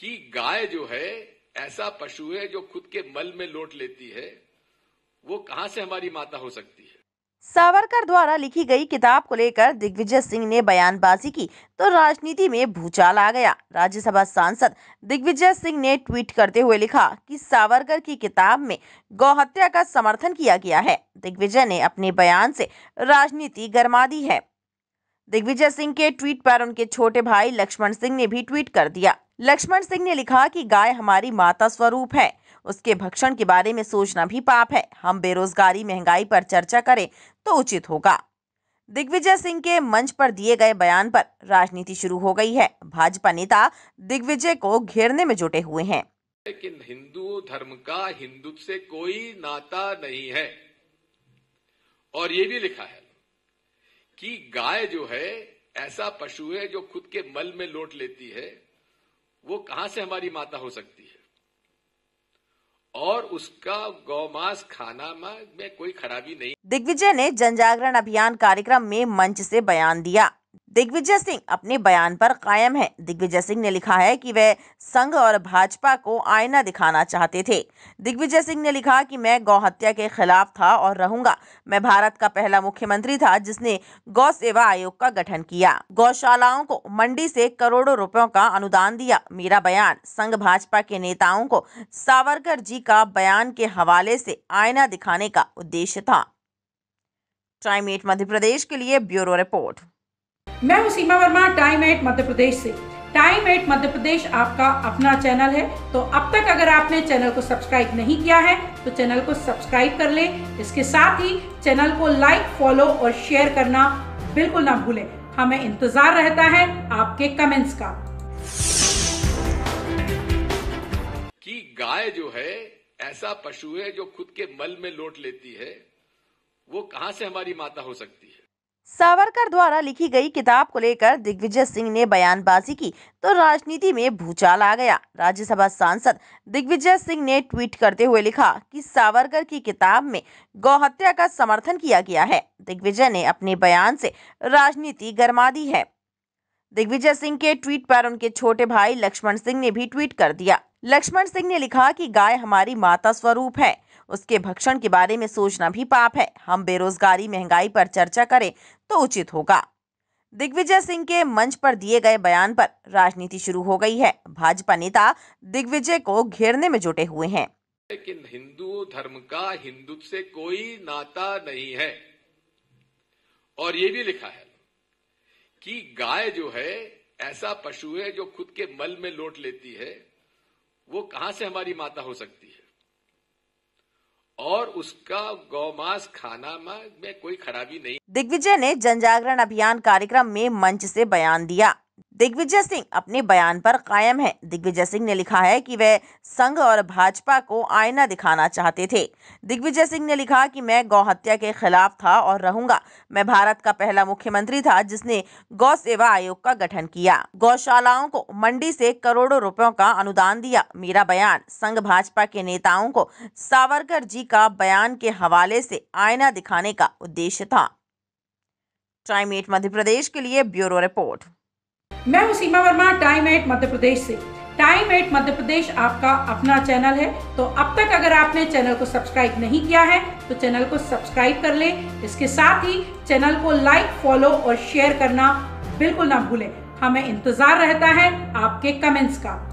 कि गाय जो है ऐसा पशु है जो खुद के मल में लोट लेती है वो कहाँ से हमारी माता हो सकती है सावरकर द्वारा लिखी गई किताब को लेकर दिग्विजय सिंह ने बयानबाजी की तो राजनीति में भूचाल आ गया राज्यसभा सांसद दिग्विजय सिंह ने ट्वीट करते हुए लिखा कि सावरकर की किताब में गौहत्या का समर्थन किया गया है दिग्विजय ने अपने बयान से राजनीति गरमा दी है दिग्विजय सिंह के ट्वीट पर उनके छोटे भाई लक्ष्मण सिंह ने भी ट्वीट कर दिया लक्ष्मण सिंह ने लिखा कि गाय हमारी माता स्वरूप है उसके भक्षण के बारे में सोचना भी पाप है हम बेरोजगारी महंगाई पर चर्चा करें तो उचित होगा दिग्विजय सिंह के मंच पर दिए गए बयान पर राजनीति शुरू हो गई है भाजपा नेता दिग्विजय को घेरने में जुटे हुए हैं लेकिन हिंदू धर्म का हिंदुत्व से कोई नाता नहीं है और ये भी लिखा है कि गाय जो है ऐसा पशु है जो खुद के मल में लोट लेती है वो कहां से हमारी माता हो सकती है और उसका गौमास खाना में कोई खराबी नहीं दिग्विजय ने जनजागरण अभियान कार्यक्रम में मंच से बयान दिया दिग्विजय सिंह अपने बयान पर कायम है दिग्विजय सिंह ने लिखा है कि वह संघ और भाजपा को आईना दिखाना चाहते थे दिग्विजय सिंह ने लिखा कि मैं गौ हत्या के खिलाफ था और रहूंगा मैं भारत का पहला मुख्यमंत्री था जिसने गौ सेवा आयोग का गठन किया गौशालाओं को मंडी से करोड़ों रुपयों का अनुदान दिया मेरा बयान संघ भाजपा के नेताओं को सावरकर जी का बयान के हवाले से आईना दिखाने का उद्देश्य था टाइम एट मध्य प्रदेश के लिए ब्यूरो रिपोर्ट मैं हूँ सीमा वर्मा टाइम एट मध्य प्रदेश से टाइम एट मध्य प्रदेश आपका अपना चैनल है तो अब तक अगर आपने चैनल को सब्सक्राइब नहीं किया है तो चैनल को सब्सक्राइब कर ले इसके साथ ही चैनल को लाइक फॉलो और शेयर करना बिल्कुल ना भूलें हमें इंतजार रहता है आपके कमेंट्स का कि गाय जो है ऐसा पशु है जो खुद के मल में लोट लेती है वो कहाँ से हमारी माता हो सकती है सावरकर द्वारा लिखी गई किताब को लेकर दिग्विजय सिंह ने बयानबाजी की तो राजनीति में भूचाल आ गया राज्यसभा सांसद दिग्विजय सिंह ने ट्वीट करते हुए लिखा कि सावरकर की किताब में गौहत्या का समर्थन किया गया है दिग्विजय ने अपने बयान से राजनीति गरमा दी है दिग्विजय सिंह के ट्वीट पर उनके छोटे भाई लक्ष्मण सिंह ने भी ट्वीट कर दिया लक्ष्मण सिंह ने लिखा कि गाय हमारी माता स्वरूप है उसके भक्षण के बारे में सोचना भी पाप है हम बेरोजगारी महंगाई पर चर्चा करें तो उचित होगा दिग्विजय सिंह के मंच पर दिए गए बयान पर राजनीति शुरू हो गई है भाजपा नेता दिग्विजय को घेरने में जुटे हुए हैं लेकिन हिंदू धर्म का हिंदू से कोई नाता नहीं है और ये भी लिखा है कि गाय जो है ऐसा पशु है जो खुद के मल में लोट लेती है वो कहां से हमारी माता हो सकती है और उसका गौमांस खाना में कोई खराबी नहीं दिग्विजय ने जनजागरण अभियान कार्यक्रम में मंच से बयान दिया दिग्विजय सिंह अपने बयान पर कायम है दिग्विजय सिंह ने लिखा है कि वह संघ और भाजपा को आईना दिखाना चाहते थे दिग्विजय सिंह ने लिखा कि मैं गौ हत्या के खिलाफ था और रहूंगा मैं भारत का पहला मुख्यमंत्री था जिसने गौ सेवा आयोग का गठन किया गौशालाओं को मंडी से करोड़ों रुपयों का अनुदान दिया मेरा बयान संघ भाजपा के नेताओं को सावरकर जी का बयान के हवाले से आईना दिखाने का उद्देश्य था टाइम एट मध्य प्रदेश के लिए ब्यूरो रिपोर्ट मैं हूँ सीमा वर्मा टाइम एट मध्य प्रदेश से टाइम एट मध्य प्रदेश आपका अपना चैनल है तो अब तक अगर आपने चैनल को सब्सक्राइब नहीं किया है तो चैनल को सब्सक्राइब कर लें इसके साथ ही चैनल को लाइक फॉलो और शेयर करना बिल्कुल ना भूलें हमें इंतज़ार रहता है आपके कमेंट्स का